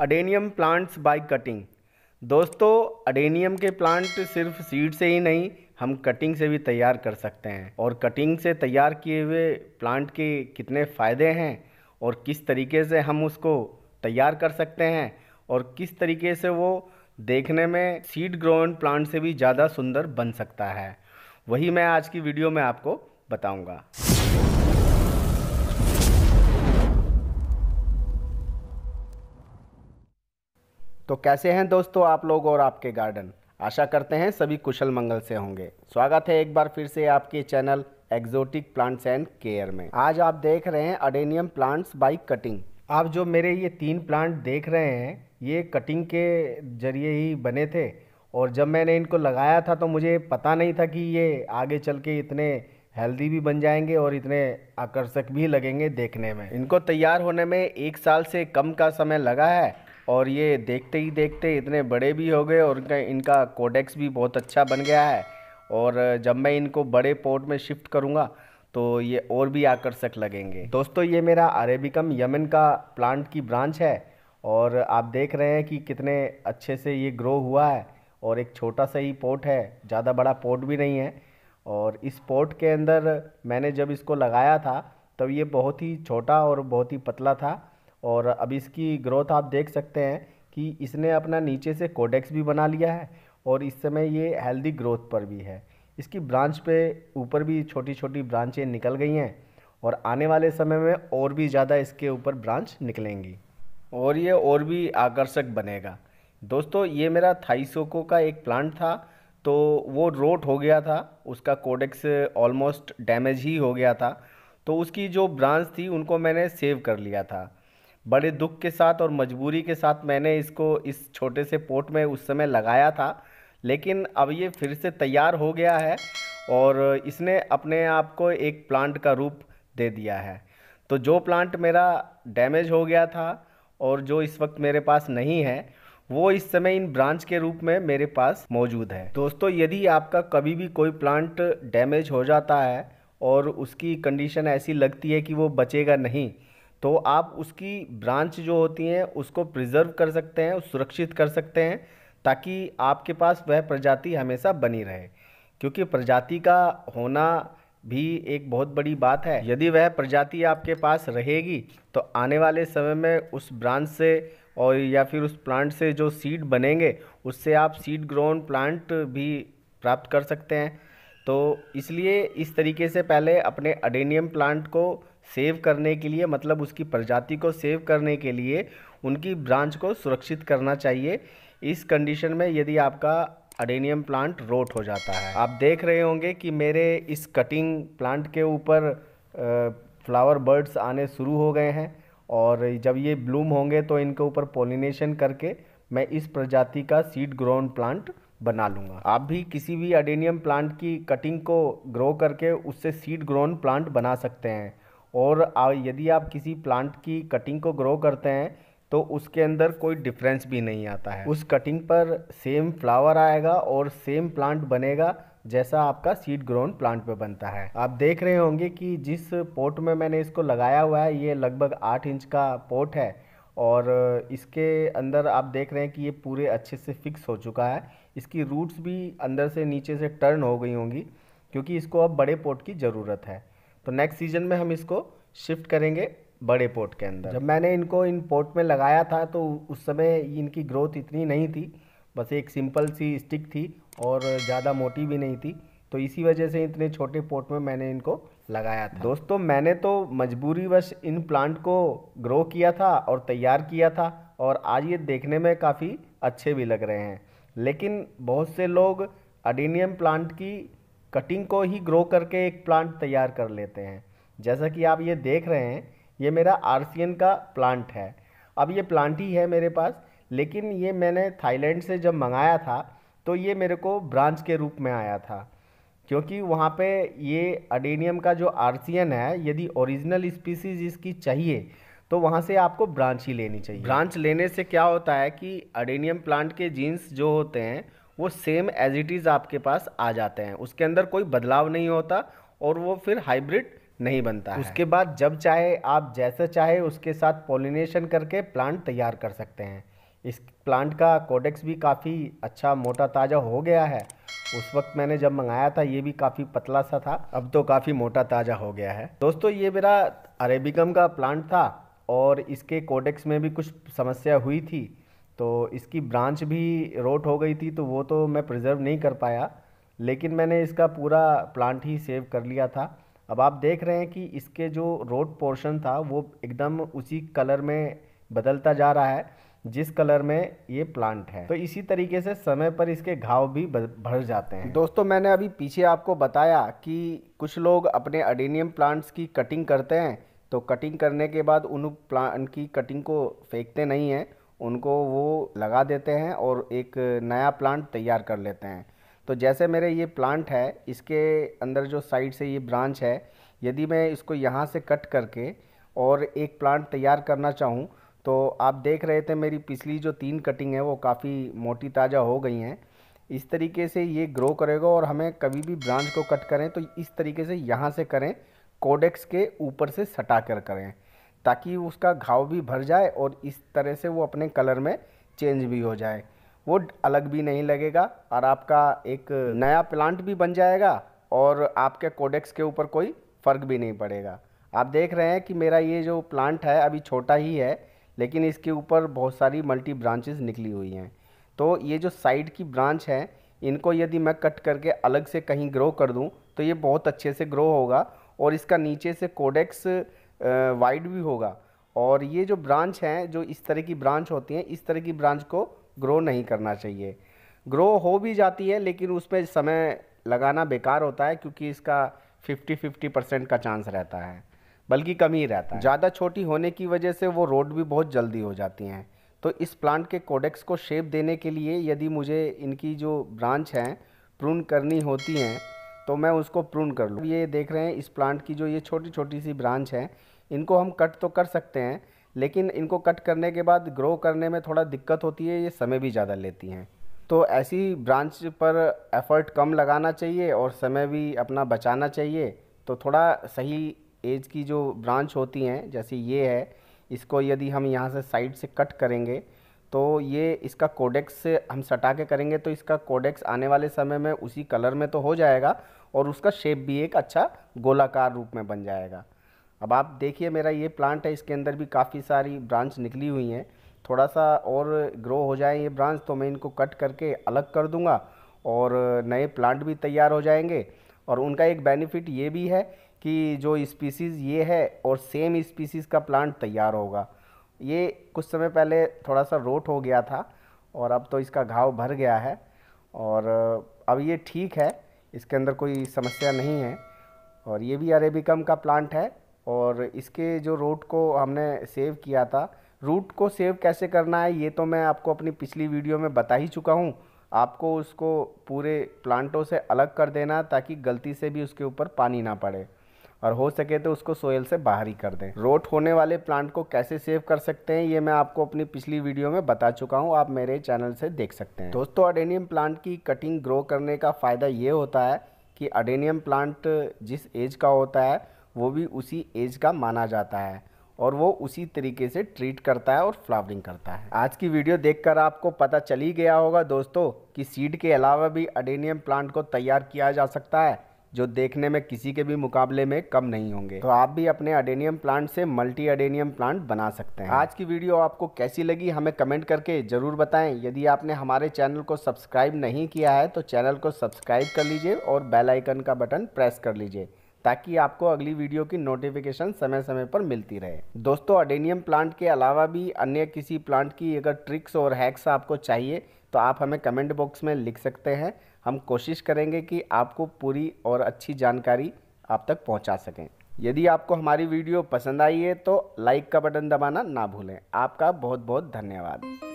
Adenium plants by cutting दोस्तों adenium के plant सिर्फ सीड से ही नहीं हम कटिंग से भी तैयार कर सकते हैं और कटिंग से तैयार किए हुए प्लांट के कितने फ़ायदे हैं और किस तरीके से हम उसको तैयार कर सकते हैं और किस तरीके से वो देखने में सीड ग्रोन प्लांट से भी ज़्यादा सुंदर बन सकता है वही मैं आज की वीडियो में आपको बताऊँगा तो कैसे हैं दोस्तों आप लोग और आपके गार्डन आशा करते हैं सभी कुशल मंगल से होंगे स्वागत है एक बार फिर से आपके channel exotic plants and care में आज आप देख रहे हैं अडेनियम प्लांट्स बाई कटिंग आप जो मेरे ये तीन प्लांट देख रहे हैं ये कटिंग के जरिए ही बने थे और जब मैंने इनको लगाया था तो मुझे पता नहीं था कि ये आगे चल के इतने हेल्दी भी बन जाएंगे और इतने आकर्षक भी लगेंगे देखने में इनको तैयार होने में एक साल से कम का समय लगा है और ये देखते ही देखते इतने बड़े भी हो गए और इनका इनका कोडेक्स भी बहुत अच्छा बन गया है और जब मैं इनको बड़े पोर्ट में शिफ्ट करूँगा तो ये और भी आकर्षक लगेंगे दोस्तों ये मेरा अरेबिकम यमन का प्लांट की ब्रांच है और आप देख रहे हैं कि कितने अच्छे से ये ग्रो हुआ है और एक छोटा सा ही पोर्ट है ज़्यादा बड़ा पोर्ट भी नहीं है और इस पोर्ट के अंदर मैंने जब इसको लगाया था तब तो ये बहुत ही छोटा और बहुत ही पतला था और अब इसकी ग्रोथ आप देख सकते हैं कि इसने अपना नीचे से कोडेक्स भी बना लिया है और इस समय ये हेल्दी ग्रोथ पर भी है इसकी ब्रांच पे ऊपर भी छोटी छोटी ब्रांचें निकल गई हैं और आने वाले समय में और भी ज़्यादा इसके ऊपर ब्रांच निकलेंगी और ये और भी आकर्षक बनेगा दोस्तों ये मेरा थाईसोको का एक प्लांट था तो वो रोट हो गया था उसका कोडेक्स ऑलमोस्ट डैमेज ही हो गया था तो उसकी जो ब्रांच थी उनको मैंने सेव कर लिया था बड़े दुख के साथ और मजबूरी के साथ मैंने इसको इस छोटे से पोट में उस समय लगाया था लेकिन अब ये फिर से तैयार हो गया है और इसने अपने आप को एक प्लांट का रूप दे दिया है तो जो प्लांट मेरा डैमेज हो गया था और जो इस वक्त मेरे पास नहीं है वो इस समय इन ब्रांच के रूप में मेरे पास मौजूद है दोस्तों यदि आपका कभी भी कोई प्लांट डैमेज हो जाता है और उसकी कंडीशन ऐसी लगती है कि वो बचेगा नहीं तो आप उसकी ब्रांच जो होती हैं उसको प्रिजर्व कर सकते हैं सुरक्षित कर सकते हैं ताकि आपके पास वह प्रजाति हमेशा बनी रहे क्योंकि प्रजाति का होना भी एक बहुत बड़ी बात है यदि वह प्रजाति आपके पास रहेगी तो आने वाले समय में उस ब्रांच से और या फिर उस प्लांट से जो सीड बनेंगे उससे आप सीड ग्रोन प्लांट भी प्राप्त कर सकते हैं तो इसलिए इस तरीके से पहले अपने अडेनियम प्लांट को सेव करने के लिए मतलब उसकी प्रजाति को सेव करने के लिए उनकी ब्रांच को सुरक्षित करना चाहिए इस कंडीशन में यदि आपका अडेनियम प्लांट रोट हो जाता है आप देख रहे होंगे कि मेरे इस कटिंग प्लांट के ऊपर फ्लावर बर्ड्स आने शुरू हो गए हैं और जब ये ब्लूम होंगे तो इनके ऊपर पोलिनेशन करके मैं इस प्रजाति का सीड ग्रोन प्लांट बना लूँगा आप भी किसी भी अडेनियम प्लांट की कटिंग को ग्रो करके उससे सीड ग्रोन प्लांट बना सकते हैं और यदि आप किसी प्लांट की कटिंग को ग्रो करते हैं तो उसके अंदर कोई डिफरेंस भी नहीं आता है उस कटिंग पर सेम फ्लावर आएगा और सेम प्लांट बनेगा जैसा आपका सीड ग्रोन प्लांट पे बनता है आप देख रहे होंगे कि जिस पोट में मैंने इसको लगाया हुआ है ये लगभग आठ इंच का पोट है और इसके अंदर आप देख रहे हैं कि ये पूरे अच्छे से फिक्स हो चुका है इसकी रूट्स भी अंदर से नीचे से टर्न हो गई होंगी क्योंकि इसको अब बड़े पोट की ज़रूरत है तो नेक्स्ट सीजन में हम इसको शिफ्ट करेंगे बड़े पोर्ट के अंदर जब मैंने इनको इन पोर्ट में लगाया था तो उस समय इनकी ग्रोथ इतनी नहीं थी बस एक सिंपल सी स्टिक थी और ज़्यादा मोटी भी नहीं थी तो इसी वजह से इतने छोटे पोर्ट में मैंने इनको लगाया था दोस्तों मैंने तो मजबूरीवश इन प्लांट को ग्रो किया था और तैयार किया था और आज ये देखने में काफ़ी अच्छे भी लग रहे हैं लेकिन बहुत से लोग अडीनियम प्लांट की कटिंग को ही ग्रो करके एक प्लांट तैयार कर लेते हैं जैसा कि आप ये देख रहे हैं ये मेरा आरसीएन का प्लांट है अब ये प्लांट ही है मेरे पास लेकिन ये मैंने थाईलैंड से जब मंगाया था तो ये मेरे को ब्रांच के रूप में आया था क्योंकि वहाँ पे ये अडेनियम का जो आर है यदि ओरिजिनल स्पीसीज इसकी चाहिए तो वहाँ से आपको ब्रांच ही लेनी चाहिए ब्रांच लेने से क्या होता है कि अडेनियम प्लांट के जीन्स जो होते हैं वो सेम एज इट इज़ आपके पास आ जाते हैं उसके अंदर कोई बदलाव नहीं होता और वो फिर हाइब्रिड नहीं बनता है। उसके बाद जब चाहे आप जैसे चाहे उसके साथ पोलिनेशन करके प्लांट तैयार कर सकते हैं इस प्लांट का कोडेक्स भी काफ़ी अच्छा मोटा ताज़ा हो गया है उस वक्त मैंने जब मंगाया था ये भी काफ़ी पतला सा था अब तो काफ़ी मोटा ताज़ा हो गया है दोस्तों ये मेरा अरेबिकम का प्लांट था और इसके कोडेक्स में भी कुछ समस्या हुई थी तो इसकी ब्रांच भी रोट हो गई थी तो वो तो मैं प्रिजर्व नहीं कर पाया लेकिन मैंने इसका पूरा प्लांट ही सेव कर लिया था अब आप देख रहे हैं कि इसके जो रोट पोर्शन था वो एकदम उसी कलर में बदलता जा रहा है जिस कलर में ये प्लांट है तो इसी तरीके से समय पर इसके घाव भी भर जाते हैं दोस्तों मैंने अभी पीछे आपको बताया कि कुछ लोग अपने अडेनियम प्लांट्स की कटिंग करते हैं तो कटिंग करने के बाद उन प्लांट की कटिंग को फेंकते नहीं हैं उनको वो लगा देते हैं और एक नया प्लांट तैयार कर लेते हैं तो जैसे मेरे ये प्लांट है इसके अंदर जो साइड से ये ब्रांच है यदि मैं इसको यहाँ से कट करके और एक प्लांट तैयार करना चाहूँ तो आप देख रहे थे मेरी पिछली जो तीन कटिंग है वो काफ़ी मोटी ताज़ा हो गई हैं इस तरीके से ये ग्रो करेगा और हमें कभी भी ब्रांच को कट करें तो इस तरीके से यहाँ से करें कोडेक्स के ऊपर से सटा कर करें ताकि उसका घाव भी भर जाए और इस तरह से वो अपने कलर में चेंज भी हो जाए वो अलग भी नहीं लगेगा और आपका एक नया प्लांट भी बन जाएगा और आपके कोडेक्स के ऊपर कोई फ़र्क भी नहीं पड़ेगा आप देख रहे हैं कि मेरा ये जो प्लांट है अभी छोटा ही है लेकिन इसके ऊपर बहुत सारी मल्टी ब्रांचेस निकली हुई हैं तो ये जो साइड की ब्रांच है इनको यदि मैं कट करके अलग से कहीं ग्रो कर दूं तो ये बहुत अच्छे से ग्रो होगा और इसका नीचे से कोडेक्स वाइड भी होगा और ये जो ब्रांच हैं जो इस तरह की ब्रांच होती हैं इस तरह की ब्रांच को ग्रो नहीं करना चाहिए ग्रो हो भी जाती है लेकिन उस पर समय लगाना बेकार होता है क्योंकि इसका 50 50 परसेंट का चांस रहता है बल्कि कम ही रहता है ज़्यादा छोटी होने की वजह से वो रोड भी बहुत जल्दी हो जाती हैं तो इस प्लांट के कोडेक्स को शेप देने के लिए यदि मुझे इनकी जो ब्रांच हैं प्रून करनी होती हैं तो मैं उसको प्रून कर लूँ ये देख रहे हैं इस प्लांट की जो ये छोटी छोटी सी ब्रांच है इनको हम कट तो कर सकते हैं लेकिन इनको कट करने के बाद ग्रो करने में थोड़ा दिक्कत होती है ये समय भी ज़्यादा लेती हैं तो ऐसी ब्रांच पर एफर्ट कम लगाना चाहिए और समय भी अपना बचाना चाहिए तो थोड़ा सही एज की जो ब्रांच होती हैं जैसे ये है इसको यदि हम यहाँ से साइड से कट करेंगे तो ये इसका कोडेक्स से हम सटा के करेंगे तो इसका कोडेक्स आने वाले समय में उसी कलर में तो हो जाएगा और उसका शेप भी एक अच्छा गोलाकार रूप में बन जाएगा अब आप देखिए मेरा ये प्लांट है इसके अंदर भी काफ़ी सारी ब्रांच निकली हुई हैं थोड़ा सा और ग्रो हो जाए ये ब्रांच तो मैं इनको कट करके अलग कर दूँगा और नए प्लांट भी तैयार हो जाएंगे और उनका एक बेनिफिट ये भी है कि जो स्पीसीज़ ये है और सेम स्पीसीज़ का प्लांट तैयार होगा ये कुछ समय पहले थोड़ा सा रोट हो गया था और अब तो इसका घाव भर गया है और अब ये ठीक है इसके अंदर कोई समस्या नहीं है और ये भी अरेबिकम का प्लांट है और इसके जो रूट को हमने सेव किया था रूट को सेव कैसे करना है ये तो मैं आपको अपनी पिछली वीडियो में बता ही चुका हूँ आपको उसको पूरे प्लांटों से अलग कर देना ताकि गलती से भी उसके ऊपर पानी ना पड़े और हो सके तो उसको सोयल से बाहर ही कर दें रोट होने वाले प्लांट को कैसे सेव कर सकते हैं ये मैं आपको अपनी पिछली वीडियो में बता चुका हूँ आप मेरे चैनल से देख सकते हैं दोस्तों अडेनियम प्लांट की कटिंग ग्रो करने का फ़ायदा ये होता है कि अडेनियम प्लांट जिस एज का होता है वो भी उसी एज का माना जाता है और वो उसी तरीके से ट्रीट करता है और फ्लावरिंग करता है आज की वीडियो देखकर आपको पता चल ही गया होगा दोस्तों कि सीड के अलावा भी अडेनियम प्लांट को तैयार किया जा सकता है जो देखने में किसी के भी मुकाबले में कम नहीं होंगे तो आप भी अपने अडेनियम प्लांट से मल्टी अडेनियम प्लांट बना सकते हैं आज की वीडियो आपको कैसी लगी हमें कमेंट करके ज़रूर बताएं यदि आपने हमारे चैनल को सब्सक्राइब नहीं किया है तो चैनल को सब्सक्राइब कर लीजिए और बेल आइकन का बटन प्रेस कर लीजिए ताकि आपको अगली वीडियो की नोटिफिकेशन समय समय पर मिलती रहे दोस्तों अडेनियम प्लांट के अलावा भी अन्य किसी प्लांट की अगर ट्रिक्स और हैक्स आपको चाहिए तो आप हमें कमेंट बॉक्स में लिख सकते हैं हम कोशिश करेंगे कि आपको पूरी और अच्छी जानकारी आप तक पहुंचा सकें यदि आपको हमारी वीडियो पसंद आई है तो लाइक का बटन दबाना ना भूलें आपका बहुत बहुत धन्यवाद